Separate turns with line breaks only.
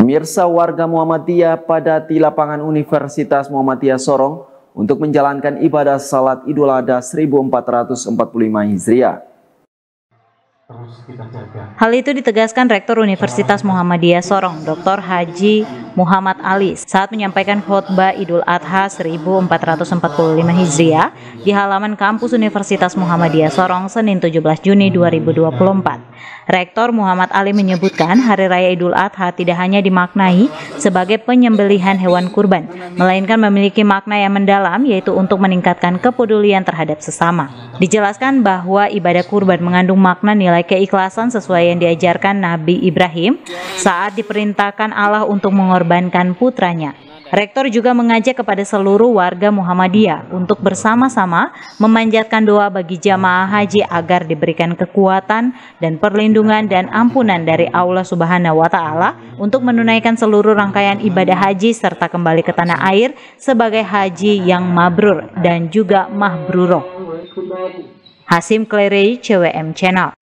Pemirsa warga Muhammadiyah padati lapangan Universitas Muhammadiyah Sorong untuk menjalankan ibadah salat Idul Adha 1445 Hijriah.
Hal itu ditegaskan Rektor Universitas Muhammadiyah Sorong, Dr. Haji Muhammad Ali saat menyampaikan khutbah Idul Adha 1445 Hijriah di halaman kampus Universitas Muhammadiyah Sorong Senin 17 Juni 2024. Rektor Muhammad Ali menyebutkan Hari Raya Idul Adha tidak hanya dimaknai sebagai penyembelihan hewan kurban, melainkan memiliki makna yang mendalam yaitu untuk meningkatkan kepedulian terhadap sesama. Dijelaskan bahwa ibadah kurban mengandung makna nilai keikhlasan sesuai yang diajarkan Nabi Ibrahim saat diperintahkan Allah untuk mengorbankan mengorbankan putranya. Rektor juga mengajak kepada seluruh warga Muhammadiyah untuk bersama-sama memanjatkan doa bagi jamaah haji agar diberikan kekuatan dan perlindungan dan ampunan dari Allah Subhanahu wa taala untuk menunaikan seluruh rangkaian ibadah haji serta kembali ke tanah air sebagai haji yang mabrur dan juga mahbruro. Hasim Kleri, CWM Channel.